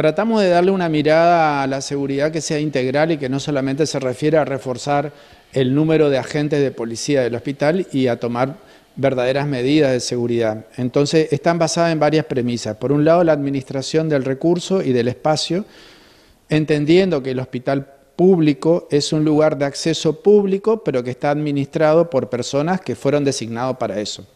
tratamos de darle una mirada a la seguridad que sea integral y que no solamente se refiere a reforzar el número de agentes de policía del hospital y a tomar verdaderas medidas de seguridad. Entonces, están basadas en varias premisas. Por un lado, la administración del recurso y del espacio, entendiendo que el hospital público es un lugar de acceso público, pero que está administrado por personas que fueron designadas para eso.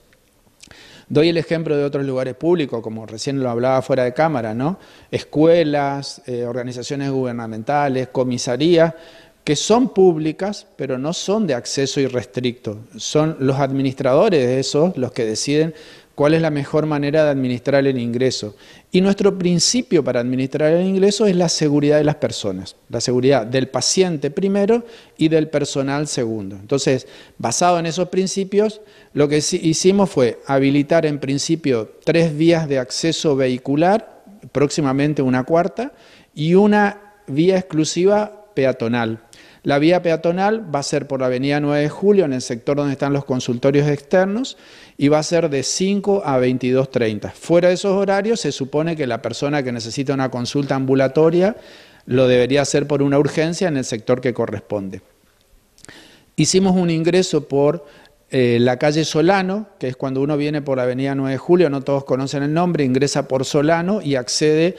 Doy el ejemplo de otros lugares públicos, como recién lo hablaba fuera de cámara, ¿no? Escuelas, eh, organizaciones gubernamentales, comisarías, que son públicas, pero no son de acceso irrestricto. Son los administradores de esos los que deciden cuál es la mejor manera de administrar el ingreso. Y nuestro principio para administrar el ingreso es la seguridad de las personas, la seguridad del paciente primero y del personal segundo. Entonces, basado en esos principios, lo que hicimos fue habilitar en principio tres vías de acceso vehicular, próximamente una cuarta, y una vía exclusiva peatonal. La vía peatonal va a ser por la avenida 9 de Julio, en el sector donde están los consultorios externos, y va a ser de 5 a 22.30. Fuera de esos horarios, se supone que la persona que necesita una consulta ambulatoria lo debería hacer por una urgencia en el sector que corresponde. Hicimos un ingreso por eh, la calle Solano, que es cuando uno viene por la avenida 9 de Julio, no todos conocen el nombre, ingresa por Solano y accede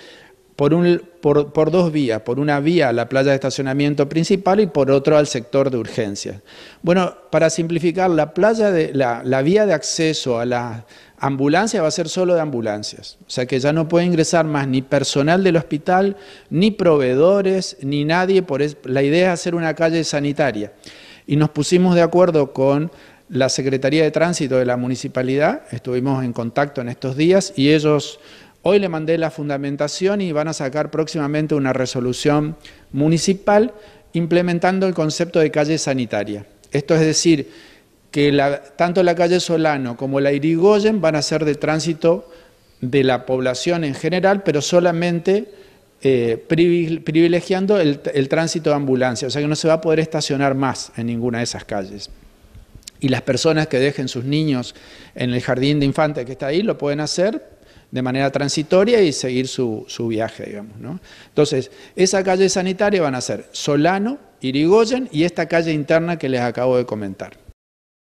por, un, por, dos vías, por una vía a la playa de estacionamiento principal y por otro al sector de urgencias. Bueno, para simplificar, la, playa de, la, vía de acceso a la ambulancia va a ser solo de ambulancias, o sea que ya no puede ingresar más ni personal del hospital, ni proveedores, ni nadie, por la idea es hacer una calle sanitaria. Y nos pusimos de acuerdo con la Secretaría de Tránsito de la Municipalidad, estuvimos en contacto en estos días y ellos Hoy le mandé la fundamentación y van a sacar próximamente una resolución municipal implementando el concepto de calle sanitaria. Esto es decir, que tanto la calle Solano como la Irigoyen van a ser de tránsito de la población en general, pero solamente eh, privilegiando el, tránsito de ambulancia, o sea que no se va a poder estacionar más en ninguna de esas calles. Y las personas que dejen sus niños en el jardín de infantes que está ahí lo pueden hacer, de manera transitoria y seguir su, su viaje, digamos. ¿no? Entonces, esa calle sanitaria van a ser Solano, Irigoyen y esta calle interna que les acabo de comentar.